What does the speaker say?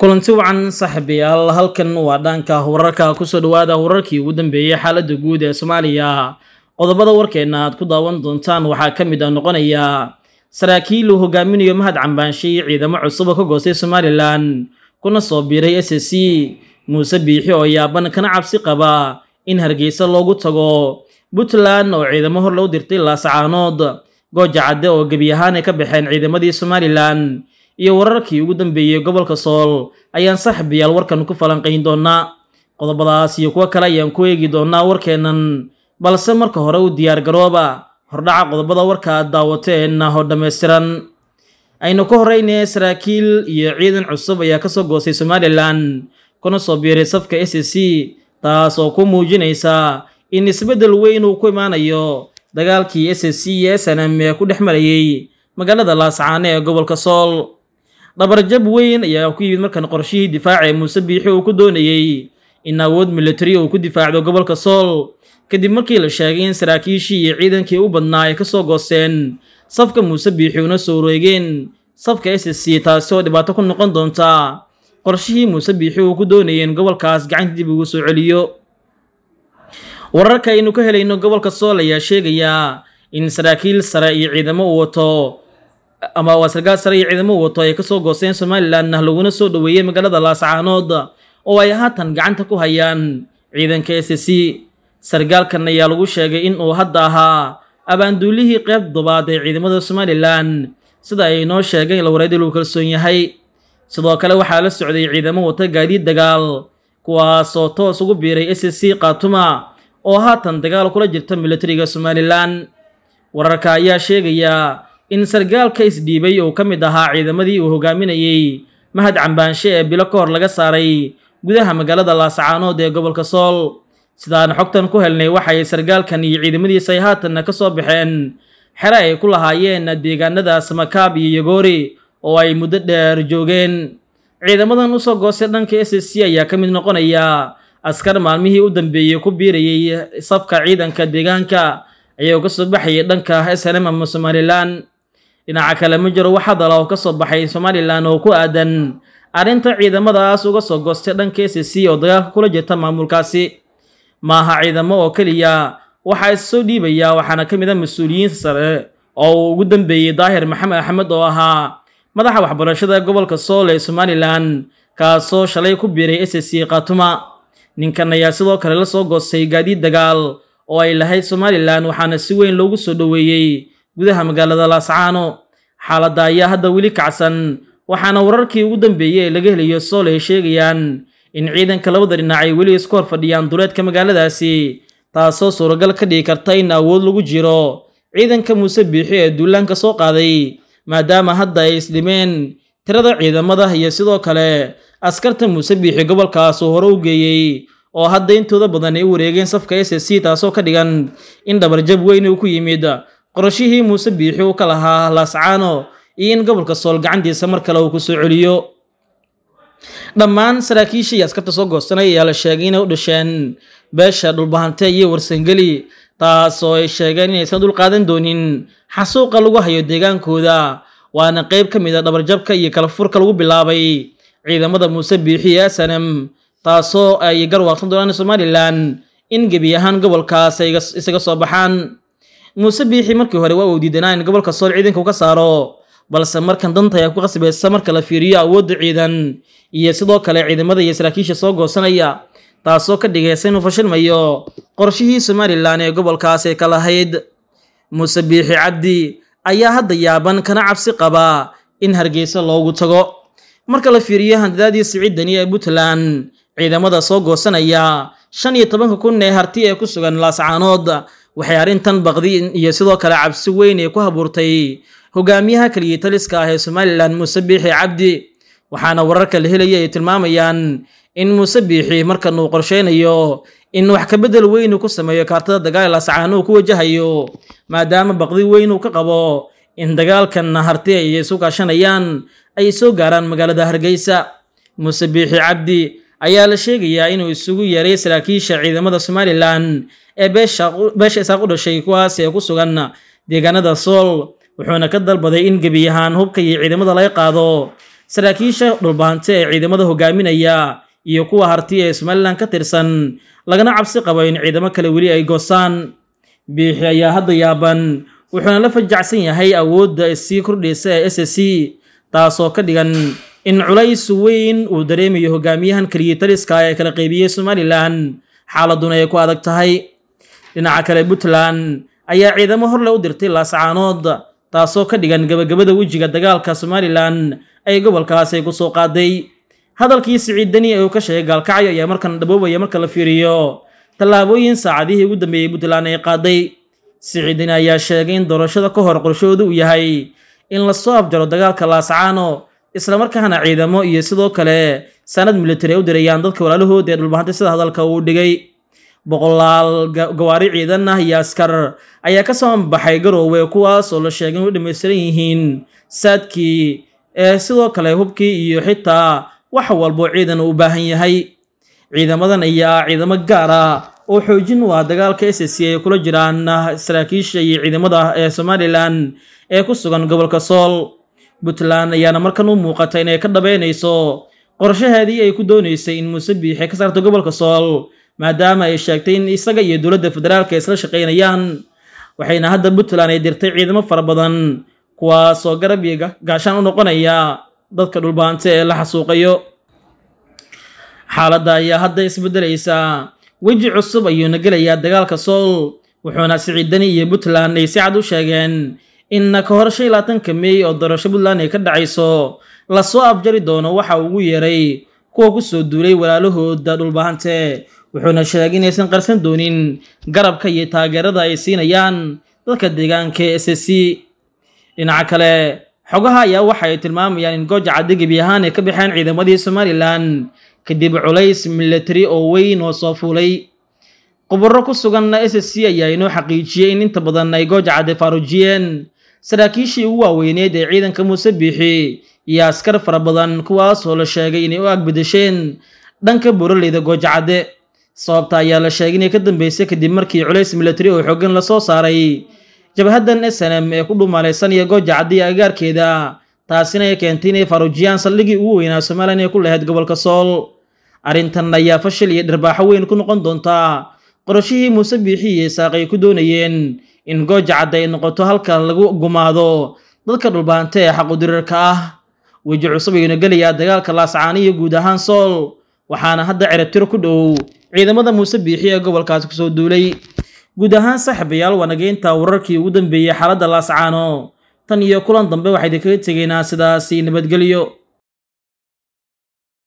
kulanti wacan saaxiibayaal halkan waa dhaanka wararka kusoo dhawaada wararkii ugu dambeeyey xaaladda guud ee soomaaliya qodobada warkeenna aad ku daawan doontaan waxaa ka mid a ah noqonaya saraakiil uu hogaaminayo mahad cambaanshiy ciidamo cusuba ka goostay somalilan kuna soo biiray s c muuse biixi oo yaaban kana cabsi qaba in hargeysa loogu tago puntland oo ciidamo hor loo dirtay laasacaanood goojacadde oo gebi ahaanay ka baxeen ciidamadii somalilan iyo wararkii ugu dambeeyey gobolka sool ayaan saxbiyaal warkan ku falanqayn doonaa qodobadaas iyo kuwo kale ayaan ku eegi doonaa warkeennan balse marka hore u diyaar garooba hordhaca qodobada warka aad daawateenna oo dhammaystiran aynu ka horraynaye saraakiil iyo ciidan cusub ayaa ka soo goostay somalilan kuna soo biiray safka s c taas oo ku muujinaysa in isbeddel weyn uu ku imaanayo dagaalkii s c iyo snm ee ku dhex marayey magaalada laascaane ee gobolka sool dhabarjab weyn ayaa ku yimid markan qorshihii difaaca ee muuse biixi uu ku doonayey in awood militari uu ku difaacdo gobolka sool kadib markii la sheegay in saraakiishii iyo ciidankii u badnaa ay ka soo gooseen safka muuse biixi una soo wareegeen safka s s taasi oo dhibaato ku noqon doonta qorshihii muuse biixi uu ku doonayay in gobolkaas gacanta dib ugu soo celiyo wararka aynu ka helayno gobolka sool ayaa sheegaya in saraakiil sare iyo ciidamo uu wato ama waa sargaal sare iyo ciidamo wato ay kasoo goosteen somalilanna laguna soo dhoweeyey magaalada laascaanood oo ay haatan gacanta ku hayaan ciidanka s c sargaalkan ayaa lagu sheegay in uu hadda ahaa abaanduulihii qayb dobaad ee ciidamada somalilan sida ay inoo sheegeen ilwareed lagu kalsoon yahay sidoo kale waxaa la socday ciidamo wata gaadiid dagaal kuwaasoo toos ugu biiray s c khaatuma oo haatan dagaal kula jirta milatariga somalilan wararka ayaa sheegayaa in sargaalka isdhiibay oo ka mid ahaa ciidamadii uu hogaaminayey mahad cambaanshe ee bilo ka hor laga saaray gudaha magaalada laasacaanood ee gobolka sool sidaaan xogtan ku helnay waxay sargaalkan iyo ciidamadiisa ay haatanna ka soo baxeen xere ay ku lahaayeen deegaanada samakaab iyo yogoori oo ay muddo dheer joogeen ciidamadan usoo goostay dhanka s s c ayaa ka mid noqonaya askar maalmihii u dambeeyey ku biirayay safka ciidanka deegaanka ayagoo ka soo baxayay dhanka slm ama somalilan dhinaca kale ma jiro wax hadala oo ka soo baxay somalilan oo ku aadan arrinta ciidamadaas uga soo goostay dhanka s c oo dagaalka kula jirta maamulkaasi maaha ciidamo oo keliya waxaa issoo dhiibaya waxaana ka mid a ah mas-uuliyiinta sare oo uu ugu dambeeyey daahir maxamed axmed oo ahaa madaxa waxbarashada gobolka sool ee somalilan kaasoo shalay ku biiray s c khaatuma ninkan ayaa sidoo kale la soo goostay gaadiid dagaal oo ay lahayd somalilan waxaana si weyn loogu soo dhoweeyey gudaha magaalada laascaano xaaladda ayaa hadda weli kacsan waxaana wararkii ugu dambeeyey ee laga helayo sool ay sheegayaan in ciidanka labada dhinac ay weli isku hor fadhiyaan duleedka magaaladaasi taasoo suuragal ka dhigi karta in awood lagu jiro ciidanka muuse biixi ee duulaanka soo qaaday maadaama hadda ay isdhimeen tirada ciidamada iyo sidoo kale askarta muuse biixi gobolkaas uu hore u geeyey oo hadda intooda badan ay u wareegeen safka s s c taasoo ka dhigan in dhabarjab weyn uu ku yimid qorashihii muuse biixi uu ka lahaa laascaano iyo in gobolka sool gacantiisa mar kale uu ku soo celiyo dhammaan saraakiishii iyo askarta soo goosanay ayaa la sheegay inay u dhasheen beesha dhulbahante iyo warsangeli taasoo ay sheegeen inaysan dul qaadan doonin xasuuqa lagu hayo deegaankooda waana qeyb ka mid a ah dhabarjabka iyo kalafurka lagu bilaabay ciidamada muuse biixi iyo asanam taasoo ay garwaaqsan doonaan somalilan in gebi ahaan gobolkaas ay isaga soo baxaan muuse biixi markii hore waa uu diidanaa in gobolka sool ciidanka u saaro balse markan danta ayaa ku qasbaysa marka la fiiriyo awoodda ciidan iyo sidoo kale ciidamada iyo saraakiisha soo goosanaya taasoo ka dhigaysa inuu fashilmayo qorshihii somalilan ee gobolkaas ay ka lahayd muuse biixi cabdi ayaa hadda yaaban kana cabsi qabaa in hargeysa loogu tago marka la fiiriyo handadaadii siciidani ee puntland ciidamada soo goosanaya shan iyo tobanka kun ee harti ee ku sugan laascaanood waxay arrintan baqdi iyo sidoo kale cabsi weyn ay ku habuurtay hogaamiyaha keliya taliska ah ee somalilan muuse biixi cabdi waxaana wararka la helaya ay tilmaamayaan in muuse biixi markan uu qorsheynayo in wax kabedel weyn ku sameeyo kaartada dagaal lascaan uu ku wajahayo maadaama baqdi weyn uu ka qabo in dagaalkan harti ay isu kaashanayaan ay soo gaaraan magaalada hargeysa muuse biixi cabdi ayaa la sheegayaa inuu isugu yeeray saraakiisha ciidamada somalilan ee beesha isaaq u dhashay kuwaas ee ku sugan deegaanada sool wuxuuna ka dalbaday in gebi ahaan hubka iyo ciidamada laga qaado saraakiisha dhulbaante ee ciidamada hogaaminaya iyo kuwa harti ee somalilan ka tirsan lagana cabsi qabo in ciidamo kale weli ay goosaan biixi ayaa hadda yaaban wuxuuna la fajacsan yahay awoodda sii kordhaysa ee s s c taasoo ka dhigan in culays weyn uu dareemayo hogaamiyahan kaliyitaliska ee kala qeybiyey somalilan xaaladduna ay ku adag tahay dhinaca kale puntland ayaa ciidamo horle u dirtay laascaanood taasoo ka dhigan gabagabada wejiga dagaalka somalilan ay gobolkaasi ku soo qaaday hadalkii siciid ee uu ka sheegay gaalkacyo ayaa markan dhaboobaya marka la fiiriyo tallaabooyin saacadihii ugu dambeeyey puntland ay qaaday siciidani ayaa sheegay in doorashada ka hor qorshahoodu uu yahay in lasoo afjaro dagaalka laascaano isla markaana ciidamo iyo sidoo kale sanad militari ay u dirayaan dadka walaalahood ee dhulbahantay sida hadalka uu dhigay boqolaal gawaari ciidan ah iyo askar ayaa ka soo baxay garoowe kuwaas oo la sheegay inay dhamaystiran yihiin saadkii ee sidoo kale hubkii iyo xitaa wax walbo ciidan uu u baahan yahay ciidamadan ayaa ciidamo gaar ah oo xoojin u ah dagaalka s c ay kula jiraan ah saraakiisha iyo ciidamada ah ee somalilan ee ku sugan gobolka sool puntland ayaana markan u muuqatay inay ka dhabaynayso qorshaheedii ay ku doonaysay in muuse biixe ka saarto gobolka sool maadaama ay sheegtay in isaga iyo dowladda federaalka isla shaqaynayaan waxayna hadda puntland ay dirtay ciidamo fara badan kuwaasoo garab iyo gaashaan u noqonaya dadka dhulbaante ee la xasuuqayo xaaladda ayaa hadda isbedelaysa weji cusub ayuuna gelayaa dagaalka sool wuxuuna siciidani iyo puntland ay si cad u sheegeen inna ka hor shan iyo labaatanka meey oo doorasho puntland ay ka dhacayso lasoo afjari doono waxa ugu yeeray kuwa ku soo duulay walaalahooda dhulbahante wuxuuna sheegay inaysan qarsan doonin garabka iyo taageerada ay siinayaan dadka deegaanka s s c dhinaca kale xogaha ayaa waxa ay tilmaamayaan in gooja cadigebi ahaan ay ka baxeen ciidamadii somalilan kadib culays milatari oo weyn oo soo fuulay khubaro ku suganna s s c ayaa inoo xaqiijiyey in inta badan ay gooja cadi faarujiyeen saraakiishii ugu waaweyneed ee ciidanka muuse biixi iyo askar fara badan kuwaasoo la sheegay inay u agbedesheen dhanka buraleyda goojacadde sababta ayaa la sheegay inay ka dambeysay kadib markii culays milatari oo xoogan lasoo saaray jabhaddan snm ee ku dhuumalaysanaya goojacadde iyo agaarkeeda taasina ay keentay inay faruujiyaan saldhigii ugu weynaa somalilan ee ku lahayd gobolka sool arrintan ayaa fashil iyo dharbaaxo weyn ku noqon doontaa qorashihii muuse biixi iyo saaqay ku doonayeen in goojacadda ay noqoto halka lagu gumaado dadka dhulbaanta ee xaqudiriirka ah weji cusub ayuuna gelayaa dagaalka laascaani iyo guud ahaan sool waxaana hadda cirabtiro ku dhow ciidamada muuse biixi ee gobolkaasi kusoo duulay guud ahaan saaxiibayaal waa wararkii ugu dambeeyey xaaladda laascaano tan iyo kulan dambe waxaa idinkaga tegaynaa sidaasi nabadgelyo